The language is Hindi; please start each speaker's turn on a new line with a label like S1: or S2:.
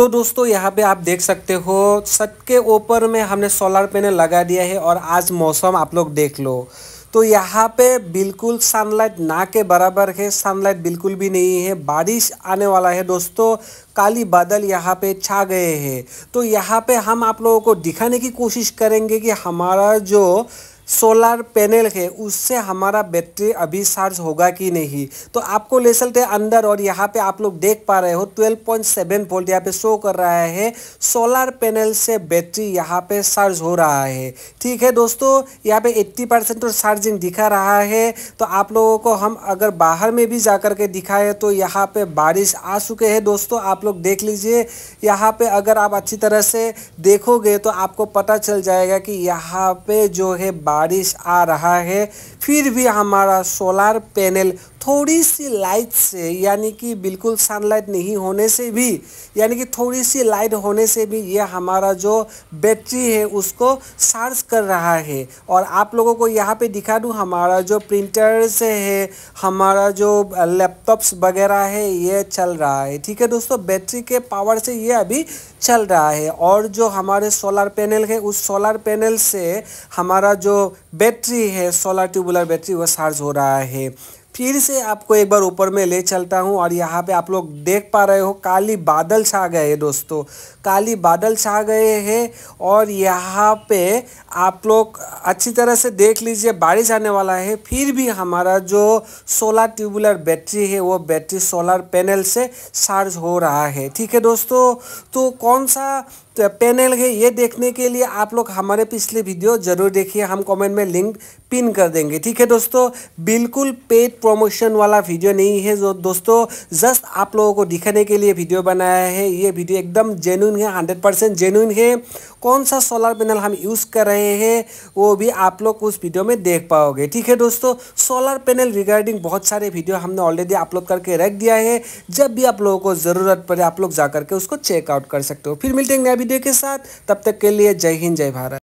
S1: तो दोस्तों यहाँ पे आप देख सकते हो छत के ऊपर में हमने सोलर पैनल लगा दिया है और आज मौसम आप लोग देख लो तो यहाँ पे बिल्कुल सनलाइट ना के बराबर है सनलाइट बिल्कुल भी नहीं है बारिश आने वाला है दोस्तों काली बादल यहाँ पे छा गए हैं तो यहाँ पे हम आप लोगों को दिखाने की कोशिश करेंगे कि हमारा जो सोलर पैनल है उससे हमारा बैटरी अभी चार्ज होगा कि नहीं तो आपको ले चलते अंदर और यहाँ पे आप लोग देख पा रहे हो 12.7 पॉइंट सेवन वोल्ट यहाँ पे शो कर रहा है सोलर पैनल से बैटरी यहाँ पे चार्ज हो रहा है ठीक है दोस्तों यहाँ पे 80 परसेंट तो चार्जिंग दिखा रहा है तो आप लोगों को हम अगर बाहर में भी जा कर के दिखाए तो यहाँ पर बारिश आ चुके हैं दोस्तों आप लोग देख लीजिए यहाँ पर अगर आप अच्छी तरह से देखोगे तो आपको पता चल जाएगा कि यहाँ पर जो है बारिश आ रहा है फिर भी हमारा सोलार पैनल थोड़ी सी लाइट से यानी कि बिल्कुल सनलाइट नहीं होने से भी यानी कि थोड़ी सी लाइट होने से भी ये हमारा जो बैटरी है उसको चार्ज कर रहा है और आप लोगों को यहाँ पे दिखा दूँ हमारा जो प्रिंटर्स है हमारा जो लैपटॉप्स वगैरह है ये चल रहा है ठीक है दोस्तों बैटरी के पावर से ये अभी चल रहा है और जो हमारे सोलर पैनल है उस सोलर पैनल से हमारा जो बैटरी है सोलर ट्यूबुलर बैटरी वो चार्ज हो रहा है फिर से आपको एक बार ऊपर में ले चलता हूँ और यहाँ पे आप लोग देख पा रहे हो काली बादल छा गए दोस्तों काली बादल छा गए हैं और यहाँ पे आप लोग अच्छी तरह से देख लीजिए बारिश आने वाला है फिर भी हमारा जो सोलर ट्यूबुलर बैटरी है वो बैटरी सोलर पैनल से चार्ज हो रहा है ठीक है दोस्तों तो कौन सा पैनल तो है ये देखने के लिए आप लोग हमारे पिछले वीडियो जरूर देखिए हम कमेंट में लिंक पिन कर देंगे ठीक है दोस्तों बिल्कुल पेड प्रमोशन वाला वीडियो नहीं है जो दोस्तों जस्ट आप लोगों को दिखाने के लिए वीडियो बनाया है ये वीडियो एकदम जेन्यून है हंड्रेड परसेंट जेन्यून है कौन सा सोलर पैनल हम यूज़ कर रहे हैं वो भी आप लोग उस वीडियो में देख पाओगे ठीक है दोस्तों सोलर पैनल रिगार्डिंग बहुत सारे वीडियो हमने ऑलरेडी अपलोड करके रख दिया है जब भी आप लोगों को ज़रूरत पड़े आप लोग जा करके उसको चेकआउट कर सकते हो फिर मिलते हैं वीडियो के साथ तब तक के लिए जय हिंद जय भारत